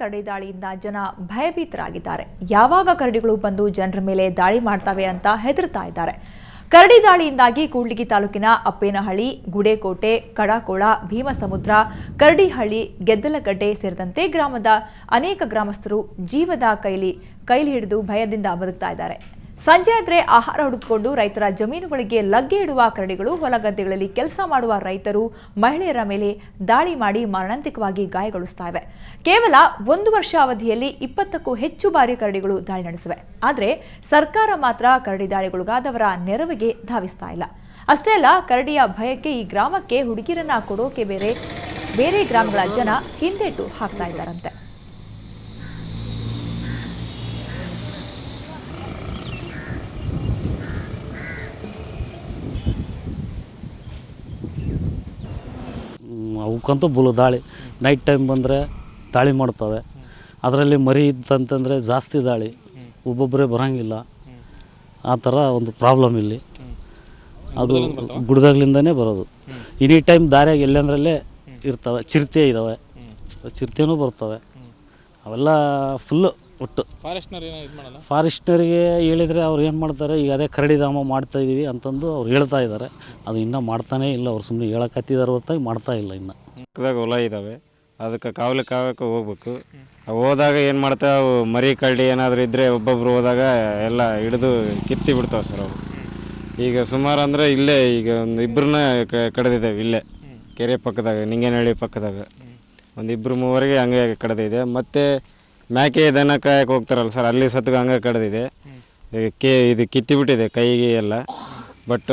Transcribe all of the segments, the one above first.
ಕರಡಿ ದಾಳಿಯಿಂದ ಜನ ಭಯಭೀತರಾಗಿದ್ದಾರೆ ಯಾವಾಗ ಕರಡಿಗಳು ಬಂದು ಜನರ ಮೇಲೆ ದಾಳಿ ಮಾಡ್ತವೆ ಅಂತ ಹೆದರ್ತಾ ಇದ್ದಾರೆ ಕರಡಿ ದಾಳಿಯಿಂದಾಗಿ ಕೂಡ್ಲಿಗಿ ತಾಲೂಕಿನ ಅಪ್ಪೇನಹಳ್ಳಿ ಗುಡೇಕೋಟೆ ಕಡಾಕೋಳ ಭೀಮಸಮುದ್ರ ಕರಡಿಹಳ್ಳಿ ಗೆದ್ದಲಗಡ್ಡೆ ಸೇರಿದಂತೆ ಗ್ರಾಮದ ಅನೇಕ ಗ್ರಾಮಸ್ಥರು ಜೀವದ ಕೈಲಿ ಕೈಲಿ ಹಿಡಿದು ಭಯದಿಂದ ಬದುಕ್ತಾ ಇದ್ದಾರೆ ಸಂಜೆ ಆದರೆ ಆಹಾರ ಹುಡುಕಿಕೊಂಡು ರೈತರ ಜಮೀನುಗಳಿಗೆ ಲಗ್ಗೆ ಇಡುವ ಕರಡಿಗಳು ಹೊಲಗದ್ದೆಗಳಲ್ಲಿ ಕೆಲಸ ಮಾಡುವ ರೈತರು ಮಹಿಳೆಯರ ಮೇಲೆ ದಾಳಿ ಮಾಡಿ ಮಾರಣಾಂತಿಕವಾಗಿ ಗಾಯಗೊಳಿಸ್ತಾ ಇವೆ ಕೇವಲ ಒಂದು ವರ್ಷ ಅವಧಿಯಲ್ಲಿ ಇಪ್ಪತ್ತಕ್ಕೂ ಹೆಚ್ಚು ಬಾರಿ ಕರಡಿಗಳು ದಾಳಿ ನಡೆಸಿವೆ ಆದರೆ ಸರ್ಕಾರ ಮಾತ್ರ ಕರಡಿ ದಾಳಿಗೊಳಗಾದವರ ನೆರವಿಗೆ ಧಾವಿಸ್ತಾ ಇಲ್ಲ ಅಷ್ಟೇ ಅಲ್ಲ ಕರಡಿಯ ಭಯಕ್ಕೆ ಈ ಗ್ರಾಮಕ್ಕೆ ಹುಡುಗಿರನ್ನ ಕೊಡೋಕೆ ಬೇರೆ ಬೇರೆ ಗ್ರಾಮಗಳ ಜನ ಹಿಂದೇಟು ಹಾಕ್ತಾ ಇದ್ದಾರಂತೆ ಮುಖಾಂತರ ಬುಲು ದಾಳಿ ನೈಟ್ ಟೈಮ್ ಬಂದರೆ ದಾಳಿ ಮಾಡ್ತವೆ ಅದರಲ್ಲಿ ಮರಿ ಇದ್ದಂತಂದರೆ ಜಾಸ್ತಿ ದಾಳಿ ಒಬ್ಬೊಬ್ಬರೇ ಬರೋಂಗಿಲ್ಲ ಆ ಥರ ಒಂದು ಪ್ರಾಬ್ಲಮ್ ಇಲ್ಲಿ ಅದು ಗುಡ್ದಾಗ್ಲಿಂದನೇ ಬರೋದು ಎನಿ ಟೈಮ್ ದಾರಿಯಾಗಿ ಎಲ್ಲೆಂದ್ರಲ್ಲೇ ಇರ್ತವೆ ಚಿರತೆ ಇದ್ದಾವೆ ಚಿರತೆನೂ ಬರ್ತವೆ ಅವೆಲ್ಲ ಫುಲ್ಲು ಒಟ್ಟು ಫಾರೆಸ್ಟ್ನರ್ ಏನೋ ಮಾಡಲ್ಲ ಫಾರೆಸ್ಟ್ನರಿಗೆ ಹೇಳಿದರೆ ಅವ್ರು ಏನು ಮಾಡ್ತಾರೆ ಈಗ ಅದೇ ಕರಡಿಧಾಮ ಮಾಡ್ತಾ ಇದ್ದೀವಿ ಅಂತಂದು ಅವ್ರು ಹೇಳ್ತಾ ಇದ್ದಾರೆ ಅದು ಇನ್ನೂ ಮಾಡ್ತಾನೇ ಇಲ್ಲ ಅವ್ರು ಸುಮ್ಮನೆ ಹೇಳಕತ್ತಿದ್ದಾರೆ ಹೊರತಾಗಿ ಮಾಡ್ತಾ ಇಲ್ಲ ಇನ್ನು ಪಕ್ಕದಾಗ ಹೊಲ ಇದ್ದಾವೆ ಅದಕ್ಕೆ ಕಾವಲಿ ಕಾವಕ್ಕೆ ಹೋಗ್ಬೇಕು ಹೋದಾಗ ಏನು ಮಾಡ್ತಾವೆ ಅವು ಮರಿ ಕಳ್ಳಿ ಏನಾದರೂ ಇದ್ದರೆ ಒಬ್ಬೊಬ್ರು ಹೋದಾಗ ಎಲ್ಲ ಹಿಡಿದು ಕಿತ್ತಿ ಬಿಡ್ತಾವೆ ಸರ್ ಅವರು ಈಗ ಸುಮಾರು ಅಂದರೆ ಇಲ್ಲೇ ಈಗ ಒಂದು ಇಬ್ಬರನ್ನ ಕಡ್ದಿದ್ದೇವೆ ಇಲ್ಲೇ ಕೆರೆ ಪಕ್ಕದಾಗ ನಿಂಗೇನಹಳ್ಳಿ ಪಕ್ಕದಾಗ ಒಂದು ಇಬ್ಬರು ಮೂವರಿಗೆ ಹಂಗೆ ಕಡ್ದಿದೆ ಮತ್ತು ಮ್ಯಾಕೆ ದನ ಕಾಯಕ್ಕೆ ಹೋಗ್ತಾರಲ್ಲ ಸರ್ ಅಲ್ಲಿ ಸತ್ತು ಹಂಗೆ ಕಡ್ದಿದೆ ಕೆ ಇದು ಕಿತ್ತಿಬಿಟ್ಟಿದೆ ಕೈಗೆ ಎಲ್ಲ ಬಟ್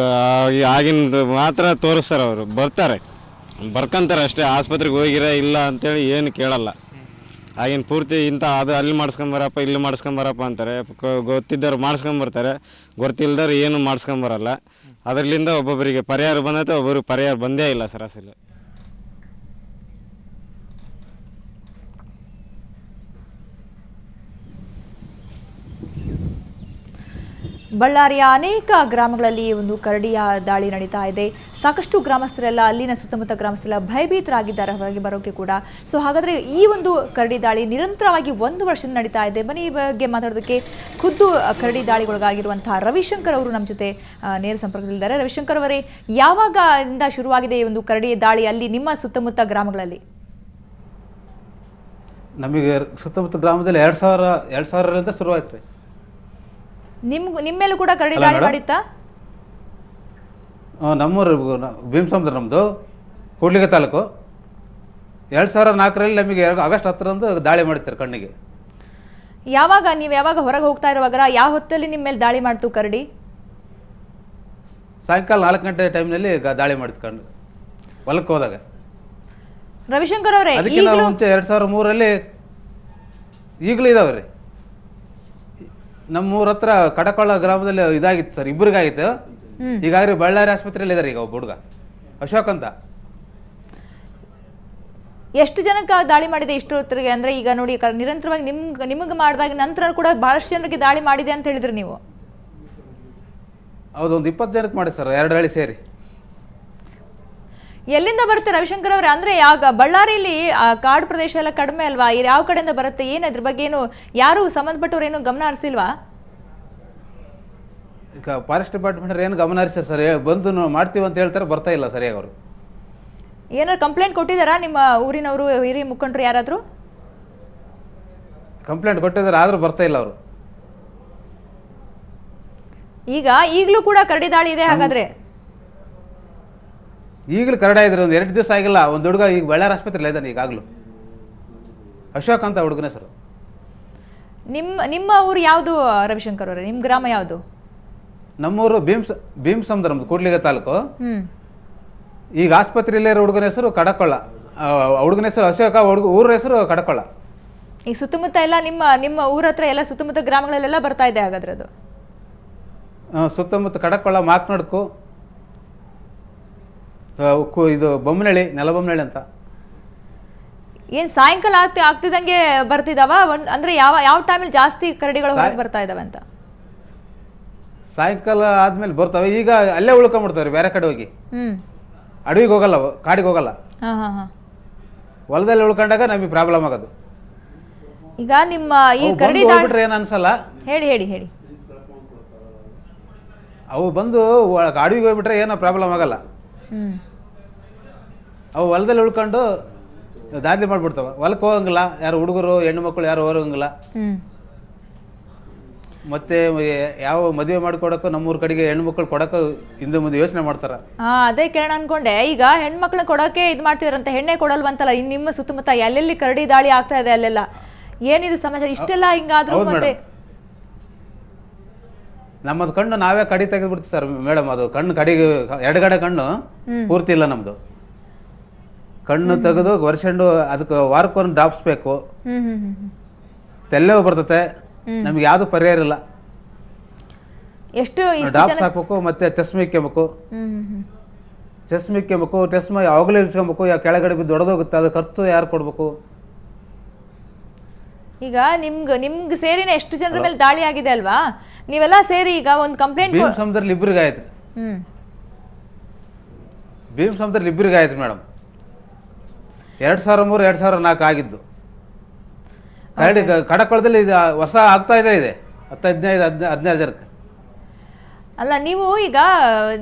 ಆಗಿನ ಮಾತ್ರ ತೋರಿಸ್ತಾರೆ ಅವರು ಬರ್ತಾರೆ ಬರ್ಕಂತಾರೆ ಅಷ್ಟೇ ಆಸ್ಪತ್ರೆಗೆ ಹೋಗಿರ ಇಲ್ಲ ಅಂತೇಳಿ ಏನು ಕೇಳಲ್ಲ ಆಗಿನ ಪೂರ್ತಿ ಇಂಥ ಅದು ಅಲ್ಲಿ ಮಾಡಿಸ್ಕೊಂಬರಪ್ಪ ಇಲ್ಲಿ ಮಾಡಿಸ್ಕೊಂಬರಪ್ಪ ಅಂತಾರೆ ಗೊತ್ತಿದ್ದವ್ರು ಮಾಡಿಸ್ಕೊಂಬರ್ತಾರೆ ಗೊತ್ತಿಲ್ಲದವ್ರು ಏನು ಮಾಡಿಸ್ಕೊಂಬರಲ್ಲ ಅದರಲ್ಲಿಂದ ಒಬ್ಬೊಬ್ಬರಿಗೆ ಪರಿಹಾರ ಬಂದೈತೆ ಒಬ್ಬರಿಗೆ ಪರಿಹಾರ ಬಂದೇ ಇಲ್ಲ ಸರ್ ಅಸಲು ಬಳ್ಳಾರಿಯ ಅನೇಕ ಗ್ರಾಮಗಳಲ್ಲಿ ಒಂದು ಕರಡಿಯ ದಾಳಿ ನಡೀತಾ ಇದೆ ಸಾಕಷ್ಟು ಗ್ರಾಮಸ್ಥರೆಲ್ಲ ಅಲ್ಲಿನ ಸುತ್ತಮುತ್ತ ಗ್ರಾಮಸ್ಥರೆಲ್ಲ ಭಯಭೀತರಾಗಿದ್ದಾರೆ ಹೊರಗೆ ಬರೋಕೆ ಕೂಡ ಸೊ ಹಾಗಾದರೆ ಈ ಒಂದು ಕರಡಿ ದಾಳಿ ನಿರಂತರವಾಗಿ ಒಂದು ವರ್ಷದಿಂದ ನಡೀತಾ ಇದೆ ಬನ್ನಿ ಈ ಬಗ್ಗೆ ಮಾತಾಡೋದಕ್ಕೆ ಖುದ್ದು ಕರಡಿ ದಾಳಿಗೊಳಗಾಗಿರುವಂತಹ ರವಿಶಂಕರ್ ಅವರು ನಮ್ಮ ಜೊತೆ ನೇರ ಸಂಪರ್ಕದಲ್ಲಿದ್ದಾರೆ ರವಿಶಂಕರ್ ಅವರೇ ಯಾವಾಗಿಂದ ಶುರುವಾಗಿದೆ ಈ ಒಂದು ಕರಡಿ ದಾಳಿ ಅಲ್ಲಿ ನಿಮ್ಮ ಸುತ್ತಮುತ್ತ ಗ್ರಾಮಗಳಲ್ಲಿ ನಮಗೆ ಸುತ್ತಮುತ್ತ ಗ್ರಾಮದಲ್ಲಿ ಎರಡು ಸಾವಿರ ಎರಡು ಸಾವಿರರಿಂದ ಶುರುವಾಯ್ತು ರೀ ನಿಮ್ಗೂ ನಿಮ್ಮ ಕೂಡ ಕರಡಿ ದಾಳಿ ಮಾಡಿತ್ತಾ ನಮ್ಮೂರು ಭೀಮಸಮುದ್ರ ನಮ್ಮದು ಕೂಡ್ಲಿಗೆ ತಾಲೂಕು ಎರಡ್ ಸಾವಿರ ನಾಲ್ಕರಲ್ಲಿ ನಮಗೆ ಆಗಸ್ಟ್ ಹತ್ತರಂದು ದಾಳಿ ಮಾಡ್ತಾರೆ ಕಣ್ಣಿಗೆ ಯಾವಾಗ ನೀವು ಯಾವಾಗ ಹೊರಗೆ ಹೋಗ್ತಾ ಇರುವಾಗ ಯಾವ ಹೊತ್ತಲ್ಲಿ ನಿಮ್ಮ ಮೇಲೆ ದಾಳಿ ಮಾಡ್ತು ಕರಡಿ ಸಾಯಂಕಾಲ ನಾಲ್ಕು ಗಂಟೆ ಟೈಮ್ನಲ್ಲಿ ದಾಳಿ ಮಾಡಿದ್ಕೊಂಡು ಹೊಲಕ್ಕೆ ಹೋದಾಗ ರವಿಶಂಕರ್ ಅವರೇ ಮುಂಚೆ ಎರಡ್ ಸಾವಿರದ ಮೂರಲ್ಲಿ ಈಗಲೂ ಇದಾವ್ರಿ ನಮ್ಮೂರ ಹತ್ರ ಕಡಕೊಳ್ಳ ಗ್ರಾಮದಲ್ಲಿ ಇದಾಗಿತ್ತು ಸರ್ ಇಬ್ಬರಿಗಾಗಿತ್ತು ಈಗಾಗಲೇ ಬಳ್ಳಾರಿ ಆಸ್ಪತ್ರೆಯಲ್ಲಿ ಇದಾರೆ ಈಗ ಒಬ್ಬ ಹುಡುಗ ಅಶೋಕ್ ಅಂತ ಎಷ್ಟು ಜನಕ್ಕೆ ದಾಳಿ ಮಾಡಿದೆ ಇಷ್ಟು ಹೊತ್ತಿಗೆ ಅಂದ್ರೆ ಈಗ ನೋಡಿ ನಿರಂತರವಾಗಿ ನಿಮ್ಗೆ ನಿಮಗೆ ಮಾಡಿದಾಗ ನಂತರ ಕೂಡ ಬಹಳಷ್ಟು ಜನರಿಗೆ ದಾಳಿ ಮಾಡಿದೆ ಅಂತ ಹೇಳಿದ್ರಿ ನೀವು ಹೌದು ಒಂದು ಇಪ್ಪತ್ತು ಜನಕ್ಕೆ ಮಾಡಿ ಸರ್ ಎರಡು ಹಳ್ಳಿ ಸೇರಿ ಎಲ್ಲಿಂದ ಬರುತ್ತೆ ರವಿಶಂಕರ್ ಅವರೇ ಅಂದ್ರೆ ಯಾವ ಬಳ್ಳಾರಿಯಲ್ಲಿ ಕಾಡು ಪ್ರದೇಶ ಎಲ್ಲ ಕಡಿಮೆ ಅಲ್ವಾ ಯಾವ ಕಡೆಯಿಂದ ಬರುತ್ತೆ ಏನು ಅದ್ರ ಬಗ್ಗೆ ಏನು ಯಾರು ಸಂಬಂಧಪಟ್ಟವ್ರು ಏನು ಗಮನ ಹರಿಸಿಲ್ವಾ ಈಗ ಫಾರೆಸ್ಟ್ ಡಿಪಾರ್ಟ್ಮೆಂಟ್ ಏನು ಗಮನ ಹರಿಸ್ತಾರೆ ಸರ್ ಬಂದು ಮಾಡ್ತೀವಿ ಅಂತ ಹೇಳ್ತಾರೆ ಬರ್ತಾ ಇಲ್ಲ ಸರಿಯಾಗಿ ಅವರು ಏನಾದ್ರು ಕಂಪ್ಲೇಂಟ್ ಕೊಟ್ಟಿದ್ದಾರಾ ನಿಮ್ಮ ಊರಿನವರು ಹಿರಿಯ ಮುಖಂಡರು ಯಾರಾದರೂ ಕಂಪ್ಲೇಂಟ್ ಕೊಟ್ಟಿದ್ದಾರೆ ಆದರೂ ಬರ್ತಾ ಇಲ್ಲ ಅವರು ಈಗ ಈಗಲೂ ಕೂಡ ಕರಡಿ ಇದೆ ಹಾಗಾದ್ರೆ ಈಗಲೂ ಕರಡ ಇದ್ರೆ ಒಂದು ಎರಡು ದಿವಸ ಆಗಿಲ್ಲ ಒಂದು ಹುಡುಗ ಈಗ ಬಳ್ಳಾರಿ ಆಸ್ಪತ್ರೆಲ್ಲ ಇದ್ದಾನೆ ಈಗಾಗಲೂ ಅಶೋಕ್ ಅಂತ ಹುಡುಗನ ಹೆಸರು ನಿಮ್ಮ ನಿಮ್ಮ ಊರು ಯಾವುದು ರವಿಶಂಕರ್ ಅವರೇ ನಿಮ್ಮ ಗ್ರಾಮ ಯಾವುದು ನಮ್ಮೂರು ಭೀಮ್ಸ್ ಭೀಮ್ ನಮ್ದು ಕೂಡ್ಲಿಗ ತಾಲೂಕು ಈಗ ಆಸ್ಪತ್ರೆಯಲ್ಲೇ ಇರೋ ಹುಡುಗನ ಹೆಸರು ಕಡಕೊಳ್ಳ ಹುಡುಗನ ಹೆಸರು ಅಶೋಕ ಹುಡುಗ ಊರ ಹೆಸರು ಕಡಕೊಳ್ಳ ಈಗ ಸುತ್ತಮುತ್ತ ಎಲ್ಲ ನಿಮ್ಮ ನಿಮ್ಮ ಊರ ಹತ್ರ ಎಲ್ಲ ಸುತ್ತಮುತ್ತ ಗ್ರಾಮಗಳಲ್ಲೆಲ್ಲ ಬರ್ತಾ ಇದೆ ಹಾಗಾದ್ರೆ ಅದು ಸುತ್ತಮುತ್ತ ಕಡಕೊಳ್ಳ ಮಾಕ್ನಡ್ಕು ಇದು ಬೊಮ್ಮನಹಳ್ಳಿ ನೆಲಬೊಮ್ಮನಹಳ್ಳಿ ಅಂತ ಏನ್ ಸಾಯಂಕಾಲ ಆಗ್ತಿ ಆಗ್ತಿದಂಗೆ ಬರ್ತಿದಾವ ಅಂದ್ರೆ ಯಾವ ಯಾವ ಟೈಮಲ್ಲಿ ಜಾಸ್ತಿ ಕರಡಿಗಳು ಹೊರಗೆ ಬರ್ತಾ ಇದಾವೆ ಅಂತ ಸಾಯಂಕಾಲ ಆದ್ಮೇಲೆ ಬರ್ತಾವೆ ಈಗ ಅಲ್ಲೇ ಉಳ್ಕೊಂಡ್ಬಿಡ್ತಾವ್ರಿ ಬೇರೆ ಕಡೆ ಹೋಗಿ ಅಡವಿಗೆ ಹೋಗಲ್ಲ ಕಾಡಿಗೆ ಹೋಗಲ್ಲ ಹೊಲದಲ್ಲಿ ಉಳ್ಕೊಂಡಾಗ ನಮಗೆ ಪ್ರಾಬ್ಲಮ್ ಆಗೋದು ಈಗ ನಿಮ್ಮ ಈ ಕರಡಿ ದಾಳಿ ಏನು ಅನ್ಸಲ್ಲ ಹೇಳಿ ಹೇಳಿ ಹೇಳಿ ಅವು ಬಂದು ಅಡವಿಗೆ ಹೋಗ್ಬಿಟ್ರೆ ಏನೋ ಪ್ರಾಬ್ಲಮ್ ಆಗಲ್ಲ ಅವು ಹೊಲದಲ್ಲಿ ಉಳ್ಕೊಂಡು ದಾರಿ ಮಾಡ್ಬಿಡ್ತಾವ ಹೊಲಕ್ಕೆ ಹೋಗಂಗಿಲ್ಲ ಯಾರು ಹುಡುಗರು ಹೆಣ್ಣು ಮಕ್ಕಳು ಯಾರು ಹೋಗಂಗಿಲ್ಲ ಮತ್ತೆ ಯಾವ ಮದುವೆ ಮಾಡ್ಕೊಡಕ್ಕೂ ನಮ್ಮೂರ್ ಕಡೆಗೆ ಹೆಣ್ಮಕ್ಳು ಕೊಡಕ್ಕ ಹಿಂದೆ ಮುಂದೆ ಯೋಚನೆ ಮಾಡ್ತಾರ ಹಾ ಅದೇ ಕೇಳ ಅನ್ಕೊಂಡೆ ಈಗ ಹೆಣ್ಮಕ್ಳ ಕೊಡಕ್ಕೆ ಇದು ಮಾಡ್ತಿದ್ರಂತ ಹೆಣ್ಣೆ ಕೊಡಲ್ವಂತಲ್ಲ ನಿಮ್ಮ ಸುತ್ತಮುತ್ತ ಎಲ್ಲೆಲ್ಲಿ ಕರಡಿ ದಾಳಿ ಆಗ್ತಾ ಇದೆ ಅಲ್ಲೆಲ್ಲ ಏನಿದು ಸಮಾಚಾರ ಇಷ್ಟೆಲ್ಲ ಹಿಂಗಾದ್ರೂ ಮತ್ತೆ ನಮ್ಮದು ಕಣ್ಣು ನಾವೇ ಕಡಿ ತೆಗೆದ್ಬಿಡ್ತೀವಿ ಸರ್ ಮೇಡಮ್ ಅದು ಕಣ್ಣು ಕಡಿ ಎಡಗಡೆ ಕಣ್ಣು ಪೂರ್ತಿ ಇಲ್ಲ ನಮ್ದು ಕಣ್ಣು ತೆಗೆದು ವರ್ಷಂಡು ಅದಕ್ಕೆ ಒಂದು ಡ್ರಾಪ್ಸ್ ಬೇಕು ತೆಲ್ಲೆವು ಬರ್ತತೆ ನಮ್ಗೆ ಯಾವ್ದು ಪರಿಹಾರ ಇಲ್ಲ ಎಷ್ಟು ಡ್ರಾಪ್ಸ್ ಹಾಕ್ಬೇಕು ಮತ್ತೆ ಚಸ್ಮಿ ಇಕ್ಕೇಬೇಕು ಚಸ್ಮಿ ಇಕ್ಕೇಬೇಕು ಚಸ್ಮ ಯಾವಾಗಲೂ ಯಾವ ಕೆಳಗಡೆ ಬಿದ್ದು ಒಡೆದೋಗುತ್ತೆ ಅದು ಖರ್ಚು ಯಾರು ಕೊಡ್ಬೇಕು ಈಗ ನಿಮ್ಗೆ ನಿಮ್ಗೆ ಸೇರಿನ ಎಷ್ಟು ಜನರ ಮೇಲೆ ದಾಳಿ ಆಗಿದೆ ಅಲ್ವಾ ನೀವೆಲ್ಲ ಸೇರಿ ಈಗ ಒಂದು ಕಂಪ್ಲೇಂಟ್ ಭೀಮ್ ಇಬ್ಬರಿಗೆ ಆಯ್ತು ಭೀಮ್ ಸಮುದ್ರಲ್ಲಿ ಇಬ್ಬರಿಗೆ ಆಯ್ತು ಮೇಡಮ್ ಎರಡು ಸಾವಿರ ಮೂರು ಎರಡು ಸಾವಿರ ನಾಲ್ಕು ಆಗಿದ್ದು ಕರಡಿ ಕಡಕೊಳದಲ್ಲಿ ಹೊಸ ಆಗ್ತಾ ಇದೆ ಇದೆ ಹತ್ತು ಹದಿನೈದು ಹದಿನೈದು ಹದಿನೈದು ಜನಕ್ಕೆ ಅಲ್ಲ ನೀವು ಈಗ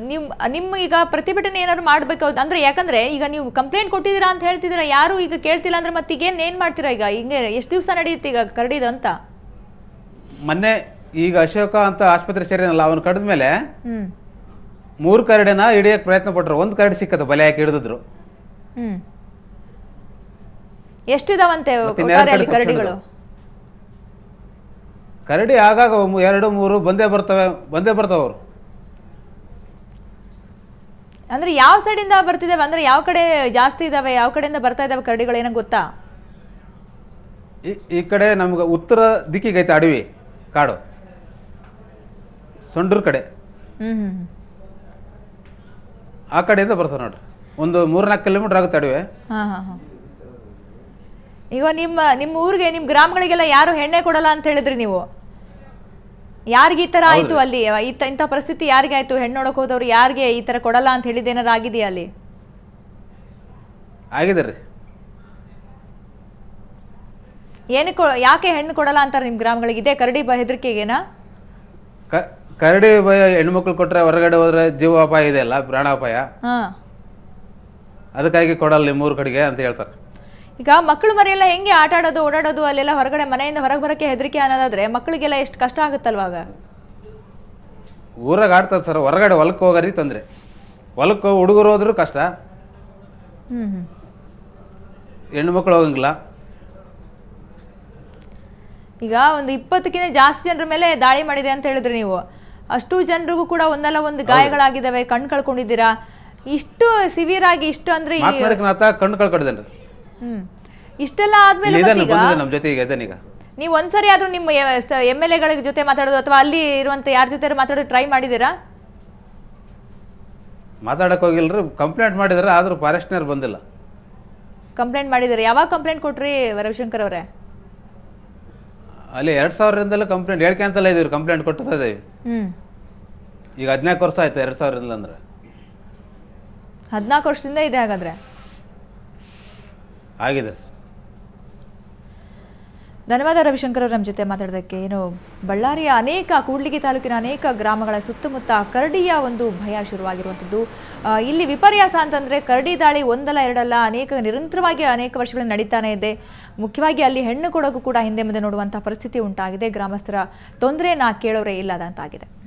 ನಿಮ್ ನಿಮ್ಮ ಈಗ ಪ್ರತಿಭಟನೆ ಏನಾದ್ರು ಮಾಡ್ಬೇಕು ಅಂದ್ರೆ ಯಾಕಂದ್ರೆ ಈಗ ನೀವು ಕಂಪ್ಲೇಂಟ್ ಕೊಟ್ಟಿದ್ದೀರಾ ಅಂತ ಹೇಳ್ತಿದ್ದೀರಾ ಯಾರು ಈಗ ಕೇಳ್ತಿಲ್ಲ ಅಂದ್ರೆ ಮತ್ತೆ ಈಗ ಏನ್ ಮಾಡ್ತೀರಾ ಈಗ ಹಿಂಗೆ ಎಷ್ಟು ದಿವಸ ನಡೆಯುತ್ತೆ ಈಗ ಕರಡಿದ ಅಂತ ಮೊನ್ನೆ ಈಗ ಅಶೋಕ ಅಂತ ಆಸ್ಪತ್ರೆ ಸೇರಿನಲ್ಲ ಅವನು ಕಡಿದ ಮೇಲೆ ಮೂರು ಕರಡಿನ ಹಿಡಿಯಕ್ಕೆ ಪ್ರಯತ್ನ ಪಟ್ರು ಒಂದು ಕರಡಿ ಸಿಕ್ಕದ ಬಲೆ ಹಾಕಿ ಹಿಡಿದ್ರು ಎಷ್ಟಿದಾವಂತೆ ಕರಡಿಗಳು ಕರಡಿ ಆಗಾಗ ಎರಡು ಮೂರು ಬಂದೇ ಬರ್ತವೆ ಬಂದೇ ಬರ್ತಾವ ಅವರು ಅಂದ್ರೆ ಯಾವ ಸೈಡಿಂದ ಬರ್ತಿದಾವೆ ಅಂದ್ರೆ ಯಾವ ಕಡೆ ಜಾಸ್ತಿ ಇದಾವೆ ಯಾವ ಕಡೆಯಿಂದ ಬರ್ತಾ ಇದಾವೆ ಕರಡಿಗಳು ಏನೋ ಗೊತ್ತಾ ಈ ಕಡೆ ನಮ್ಗೆ ಉತ್ತರ ದಿಕ್ಕಿಗೈತೆ ಅಡವಿ ಕಾಡು ಸೊಂಡ್ರ ಕಡೆ ಆ ಕಡೆಯಿಂದ ಬರ್ತಾವೆ ನೋಡ್ರಿ ಒಂದು ಮೂರ್ನಾಲ್ಕು ಕಿಲೋಮೀಟರ್ ಆಗುತ್ತೆ ಅಡವಿ ಈಗ ನಿಮ್ಮ ನಿಮ್ಮ ಊರಿಗೆ ನಿಮ್ಮ ಗ್ರಾಮಗಳಿಗೆಲ್ಲ ಯಾರು ಹೆಣ್ಣೆ ಕೊಡಲ್ಲ ಅಂತ ಹೇಳಿದ್ರಿ ನೀವು ಯಾರಿಗೆ ಈ ತರ ಆಯ್ತು ಅಲ್ಲಿ ಇಂಥ ಪರಿಸ್ಥಿತಿ ಯಾರಿಗೆ ಆಯ್ತು ಹೆಣ್ಣು ನೋಡಕ್ ಹೋದವ್ರು ಯಾರಿಗೆ ಈ ತರ ಕೊಡಲ್ಲ ಅಂತ ಏನಾರು ಆಗಿದೆಯಾ ಅಲ್ಲಿ ಆಗಿದೆ ರೀ ಏನಕ್ಕೆ ಯಾಕೆ ಹೆಣ್ಣು ಕೊಡಲ್ಲ ಅಂತಾರೆ ನಿಮ್ಮ ಗ್ರಾಮಗಳಿಗೆ ಇದೆ ಕರಡಿ ಭಯ ಹೆದರಿಕೆಗೇನಾ ಕರಡಿ ಭಯ ಹೆಣ್ಮಕ್ಳು ಕೊಟ್ರೆ ಹೊರಗಡೆ ಹೋದ್ರೆ ಜೀವ ಅಪಾಯ ಇದೆ ಅಲ್ಲ ಪ್ರಾಣಾಪಾಯ ಅದಕ್ಕಾಗಿ ಕೊಡಲ್ಲ ನಿಮ್ಮೂರು ಕಡೆಗೆ ಅಂತ ಹೇಳ್ತಾರೆ ಈಗ ಮಕ್ಕಳು ಮರೆಯೆಲ್ಲ ಹೆಂಗೆ ಆಟ ಆಡೋದು ಓಡಾಡೋದು ಅಲ್ಲೆಲ್ಲ ಹೊರಗಡೆ ಮನೆಯಿಂದ ಹೊರಗೆ ಬರೋಕೆ ಹೆದರಿಕೆ ಅನ್ನೋದಾದ್ರೆ ಮಕ್ಕಳಿಗೆಲ್ಲ ಎಷ್ಟು ಕಷ್ಟ ಆಗುತ್ತಲ್ವಾಗ ಊರಾಗ ಆಡ್ತದೆ ಸರ್ ಹೊರಗಡೆ ಹೊಲಕ್ಕೆ ಹೋಗರಿ ತೊಂದರೆ ಹೊಲಕ್ಕೆ ಹುಡುಗರು ಹೋದ್ರೂ ಕಷ್ಟ ಹೆಣ್ಣು ಮಕ್ಕಳು ಹೋಗಂಗಿಲ್ಲ ಈಗ ಒಂದು ಇಪ್ಪತ್ತಕ್ಕಿಂತ ಜಾಸ್ತಿ ಜನರ ಮೇಲೆ ದಾಳಿ ಮಾಡಿದೆ ಅಂತ ಹೇಳಿದ್ರಿ ನೀವು ಅಷ್ಟು ಜನರಿಗೂ ಕೂಡ ಒಂದಲ್ಲ ಒಂದು ಗಾಯಗಳಾಗಿದ್ದಾವೆ ಕಣ್ ಕಳ್ಕೊಂಡಿದ್ದೀರಾ ಇಷ್ಟು ಸಿವಿಯರ್ ಆಗಿ ಇಷ್ಟು ಅಂದ್ರೆ ಕಣ್ಣು ಕಳ್ಕೊಂಡಿದ್ದೇನೆ ಹ್ಮ್ ಇಷ್ಟೆಲ್ಲ ಆದ್ಮೇಲೆ ನಮ್ಮ ಈಗ ನೀವು ಒಂದ್ಸರಿ ಆದ್ರೂ ನಿಮ್ಮ ಎಮ್ ಎಲ್ ಎಗಳ ಜೊತೆ ಮಾತಾಡೋದು ಅಥವಾ ಅಲ್ಲಿ ಇರುವಂತ ಯಾರ ಜೊತೆ ಮಾತಾಡೋದು ಟ್ರೈ ಮಾಡಿದೀರಾ ಮಾತಾಡಕ್ ಹೋಗಿಲ್ರಿ ಕಂಪ್ಲೇಂಟ್ ಮಾಡಿದ್ರ ಆದ್ರೂ ಫಾರೆಸ್ಟ್ನರ್ ಬಂದಿಲ್ಲ ಕಂಪ್ಲೇಂಟ್ ಮಾಡಿದಾರೆ ಯಾವಾಗ ಕಂಪ್ಲೇಂಟ್ ಕೊಟ್ರಿ ರವಿಶಂಕರ್ ಅವರೇ ಅಲ್ಲಿ ಎರಡ್ ಸಾವಿರದಿಂದಲೂ ಕಂಪ್ಲೇಂಟ್ ಹೇಳ್ಕೊಂತಲ್ಲ ಇದ್ರು ಕಂಪ್ಲೇಂಟ್ ಕೊಟ್ಟದ ಇದೀವಿ ಈಗ ಹದಿನಾಲ್ಕು ವರ್ಷ ಆಯ್ತು ಎರಡ್ ಸಾವಿರದಿಂದ ಅಂದ್ರೆ ಹದಿನಾಲ್ಕು ವರ್ಷದಿಂದ ಇದೆ ಹಾಗಾದ್ರೆ ಆಗಿದೆ ಧನ್ಯವಾದ ರವಿಶಂಕರ್ ನಮ್ಮ ಜೊತೆ ಮಾತಾಡೋದಕ್ಕೆ ಏನು ಬಳ್ಳಾರಿಯ ಅನೇಕ ಕೂಡ್ಲಿಗಿ ತಾಲೂಕಿನ ಅನೇಕ ಗ್ರಾಮಗಳ ಸುತ್ತಮುತ್ತ ಕರಡಿಯ ಒಂದು ಭಯ ಶುರುವಾಗಿರುವಂಥದ್ದು ಇಲ್ಲಿ ವಿಪರ್ಯಾಸ ಅಂತಂದರೆ ಕರಡಿ ದಾಳಿ ಒಂದಲ್ಲ ಎರಡಲ್ಲ ಅನೇಕ ನಿರಂತರವಾಗಿ ಅನೇಕ ವರ್ಷಗಳಿಂದ ನಡೀತಾನೆ ಇದೆ ಮುಖ್ಯವಾಗಿ ಅಲ್ಲಿ ಹೆಣ್ಣು ಕೊಡೋಕ್ಕೂ ಕೂಡ ಹಿಂದೆ ಮುಂದೆ ನೋಡುವಂಥ ಪರಿಸ್ಥಿತಿ ಉಂಟಾಗಿದೆ ಗ್ರಾಮಸ್ಥರ ತೊಂದರೆ ನಾ ಕೇಳೋರೇ ಇಲ್ಲದಂತಾಗಿದೆ